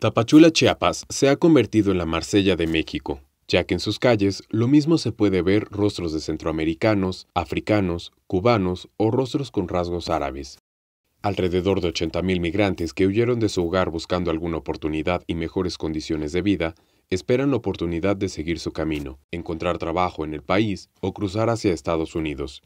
Tapachula, Chiapas, se ha convertido en la Marsella de México, ya que en sus calles lo mismo se puede ver rostros de centroamericanos, africanos, cubanos o rostros con rasgos árabes. Alrededor de 80.000 migrantes que huyeron de su hogar buscando alguna oportunidad y mejores condiciones de vida, esperan la oportunidad de seguir su camino, encontrar trabajo en el país o cruzar hacia Estados Unidos.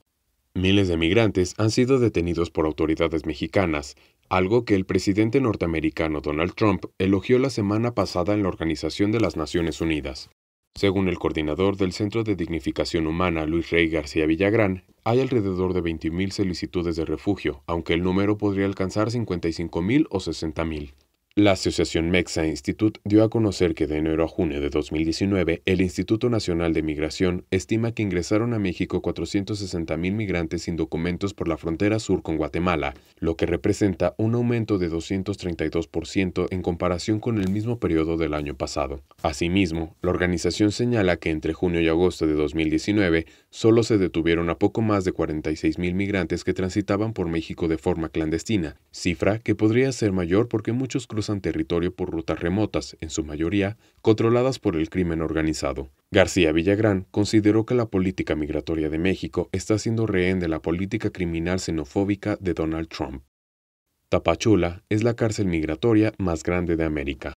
Miles de migrantes han sido detenidos por autoridades mexicanas algo que el presidente norteamericano Donald Trump elogió la semana pasada en la Organización de las Naciones Unidas. Según el coordinador del Centro de Dignificación Humana, Luis Rey García Villagrán, hay alrededor de 20.000 solicitudes de refugio, aunque el número podría alcanzar 55.000 o 60.000. La Asociación Mexa Institute dio a conocer que de enero a junio de 2019, el Instituto Nacional de Migración estima que ingresaron a México 460.000 migrantes sin documentos por la frontera sur con Guatemala, lo que representa un aumento de 232% en comparación con el mismo periodo del año pasado. Asimismo, la organización señala que entre junio y agosto de 2019 solo se detuvieron a poco más de 46.000 migrantes que transitaban por México de forma clandestina, cifra que podría ser mayor porque muchos cruzaron cruzan territorio por rutas remotas, en su mayoría controladas por el crimen organizado. García Villagrán consideró que la política migratoria de México está siendo rehén de la política criminal xenofóbica de Donald Trump. Tapachula es la cárcel migratoria más grande de América.